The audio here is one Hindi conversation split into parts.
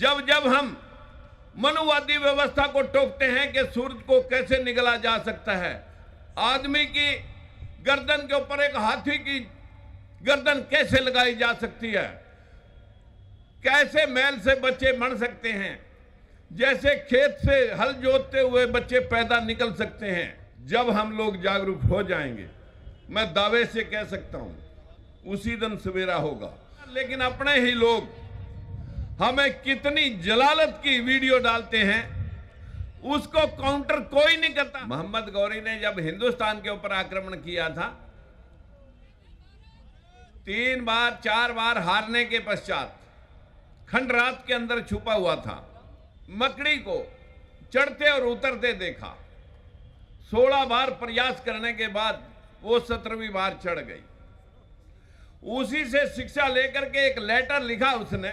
जब जब हम मनुवादी व्यवस्था को टोकते हैं कि सूर्य को कैसे निकला जा सकता है आदमी की गर्दन के ऊपर एक हाथी की गर्दन कैसे लगाई जा सकती है कैसे मैल से बच्चे मर सकते हैं जैसे खेत से हल जोतते हुए बच्चे पैदा निकल सकते हैं जब हम लोग जागरूक हो जाएंगे मैं दावे से कह सकता हूं उसी दिन सवेरा होगा लेकिन अपने ही लोग हमें कितनी जलालत की वीडियो डालते हैं उसको काउंटर कोई नहीं करता मोहम्मद गौरी ने जब हिंदुस्तान के ऊपर आक्रमण किया था तीन बार चार बार हारने के पश्चात खंड रात के अंदर छुपा हुआ था मकड़ी को चढ़ते और उतरते देखा सोलह बार प्रयास करने के बाद वो सत्रहवीं बार चढ़ गई उसी से शिक्षा लेकर के एक लेटर लिखा उसने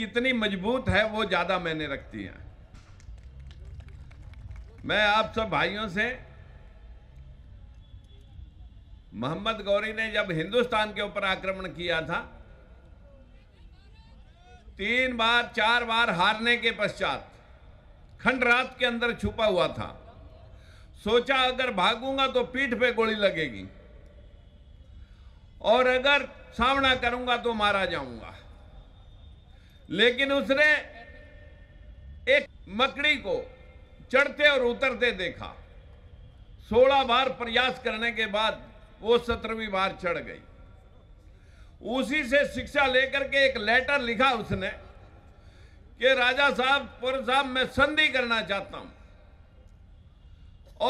कितनी मजबूत है वो ज़्यादा मैंने रखती है मैं आप सब भाइयों से मोहम्मद गौरी ने जब हिंदुस्तान के ऊपर आक्रमण किया था तीन बार चार बार हारने के पश्चात खंड रात के अंदर छुपा हुआ था सोचा अगर भागूंगा तो पीठ पे गोली लगेगी और अगर सामना करूंगा तो मारा जाऊंगा लेकिन उसने एक मकड़ी को चढ़ते और उतरते देखा सोलह बार प्रयास करने के बाद वो सत्रहवीं बार चढ़ गई उसी से शिक्षा लेकर के एक लेटर लिखा उसने कि राजा साहब पुर साहब मैं संधि करना चाहता हूं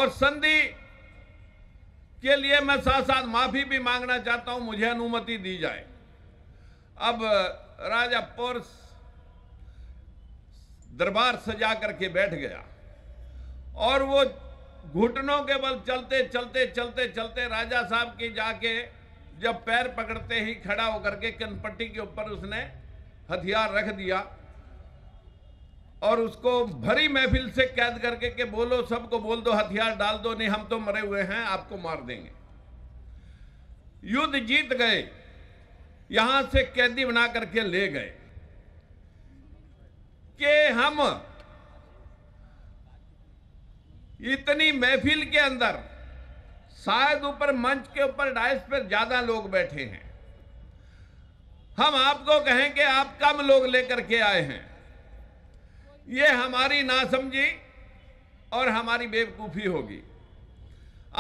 और संधि के लिए मैं साथ साथ माफी भी मांगना चाहता हूं मुझे अनुमति दी जाए अब राजा पुर दरबार सजा करके बैठ गया और वो घुटनों के बल चलते चलते चलते चलते राजा साहब के जाके जब पैर पकड़ते ही खड़ा होकर के कनपट्टी के ऊपर उसने हथियार रख दिया और उसको भरी महफिल से कैद करके के बोलो सबको बोल दो हथियार डाल दो नहीं हम तो मरे हुए हैं आपको मार देंगे युद्ध जीत गए यहां से कैदी बना करके ले गए कि हम इतनी महफिल के अंदर शायद ऊपर मंच के ऊपर डाइस पर ज्यादा लोग बैठे हैं हम आपको कहें कि आप कम लोग लेकर के आए हैं ये हमारी नासमझी और हमारी बेवकूफी होगी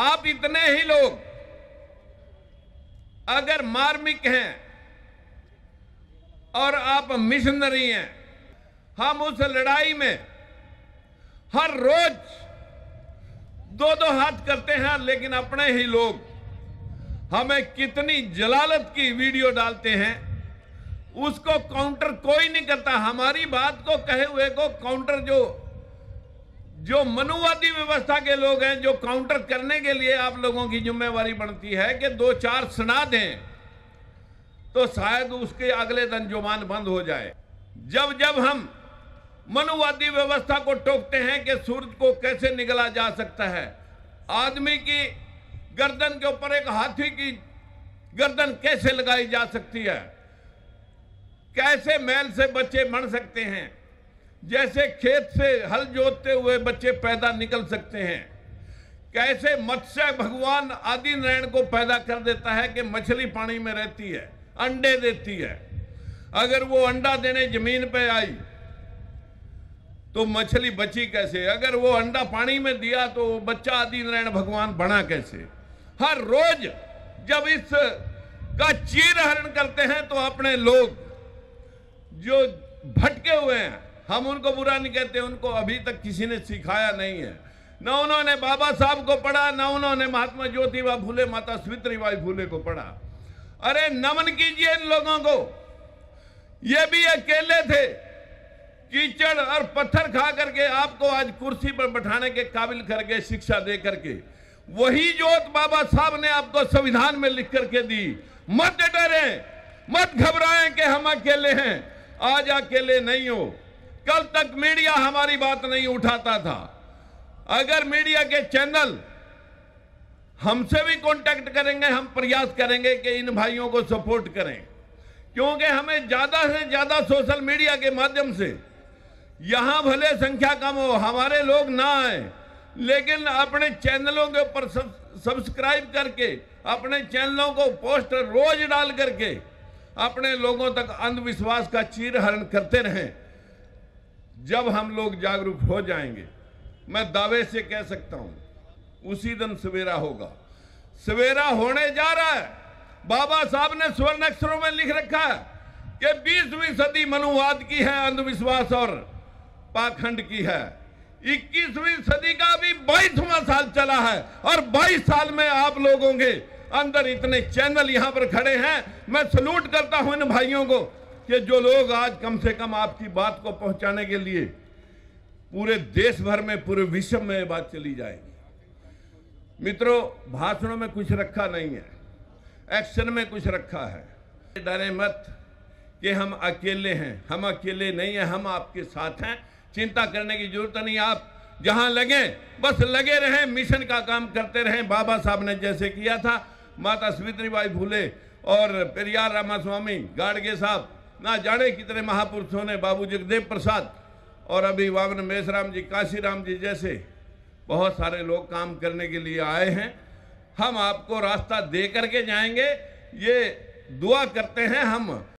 आप इतने ही लोग अगर मार्मिक हैं और आप मिशनरी हैं हम उस लड़ाई में हर रोज दो दो हाथ करते हैं लेकिन अपने ही लोग हमें कितनी जलालत की वीडियो डालते हैं उसको काउंटर कोई नहीं करता हमारी बात को कहे हुए को काउंटर जो जो मनुवादी व्यवस्था के लोग हैं जो काउंटर करने के लिए आप लोगों की जिम्मेवारी बनती है कि दो चार सुना दें तो शायद उसके अगले दिन जुबान बंद हो जाए जब जब हम मनुवादी व्यवस्था को टोकते हैं कि सूर्य को कैसे निकला जा सकता है आदमी की गर्दन के ऊपर एक हाथी की गर्दन कैसे लगाई जा सकती है कैसे मैल से बच्चे मर सकते हैं जैसे खेत से हल जोतते हुए बच्चे पैदा निकल सकते हैं कैसे मत्स्य भगवान आदि नारायण को पैदा कर देता है कि मछली पानी में रहती है अंडे देती है अगर वो अंडा देने जमीन पे आई तो मछली बची कैसे अगर वो अंडा पानी में दिया तो बच्चा आदि नारायण भगवान बना कैसे हर रोज जब इस का हरण करते हैं तो अपने लोग जो भटके हुए हैं हम उनको बुरा नहीं कहते उनको अभी तक किसी ने सिखाया नहीं है न उन्होंने बाबा साहब को पढ़ा न उन्होंने महात्मा ज्योतिबा फूले माता स्वित्रीबाई फूले को पढ़ा अरे नमन कीजिए इन लोगों को ये भी अकेले थे कीचड़ और पत्थर खा करके आपको आज कुर्सी पर बैठाने के काबिल करके शिक्षा दे करके वही जोत बाबा साहब ने आपको संविधान में लिख करके दी मत डरे मत घबराएं कि हम अकेले हैं आज अकेले नहीं हो कल तक मीडिया हमारी बात नहीं उठाता था अगर मीडिया के चैनल हमसे भी कांटेक्ट करेंगे हम प्रयास करेंगे कि इन भाइयों को सपोर्ट करें क्योंकि हमें ज़्यादा से ज़्यादा सोशल मीडिया के माध्यम से यहां भले संख्या कम हो हमारे लोग ना आए लेकिन अपने चैनलों के ऊपर सब्सक्राइब करके अपने चैनलों को पोस्ट रोज डाल करके अपने लोगों तक अंधविश्वास का चीर हरण करते रहें जब हम लोग जागरूक हो जाएंगे मैं दावे से कह सकता हूं उसी दिन सवेरा होगा सवेरा होने जा रहा है बाबा साहब ने स्वर्ण अक्षरों में लिख रखा है कि बीसवीं सदी मनुवाद की है अंधविश्वास और पाखंड की है 21वीं सदी का भी बाईसवां साल चला है और 22 साल में आप लोगों के अंदर इतने चैनल यहां पर खड़े हैं मैं सलूट करता हूं इन भाइयों को कि जो लोग आज कम से कम आपकी बात को पहुंचाने के लिए पूरे देश भर में पूरे विश्व में ये बात चली जाएगी मित्रों भाषणों में कुछ रखा नहीं है एक्शन में कुछ रखा है डरे मत कि हम अकेले हैं हम अकेले नहीं हैं हम आपके साथ हैं चिंता करने की जरूरत नहीं आप जहां लगे बस लगे रहें मिशन का काम करते रहें बाबा साहब ने जैसे किया था माता बाई फूले और पेरियार रामा स्वामी गाड़गे साहब ना जाने कितने महापुरुषों ने बाबू जगदेव प्रसाद और अभी वामन मेसराम जी काशीराम जी जैसे बहुत सारे लोग काम करने के लिए आए हैं हम आपको रास्ता दे करके जाएंगे ये दुआ करते हैं हम